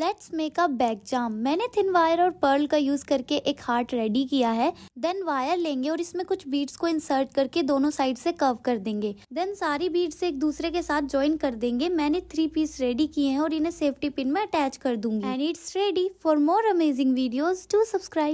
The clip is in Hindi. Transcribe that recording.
let's make a bag charm मैंने थिन वायर और पर्ल का यूज़ करके एक हार्ट रेडी किया है देन वायर लेंगे और इसमें कुछ बीट्स को इंसर्ट करके दोनों साइड से कर्व कर देंगे देन सारी बीट्स एक दूसरे के साथ ज्वाइन कर देंगे मैंने थ्री पीस रेडी किए हैं और इन्हें सेफ्टी पिन में अटैच कर दूंगी and it's ready for more amazing videos to subscribe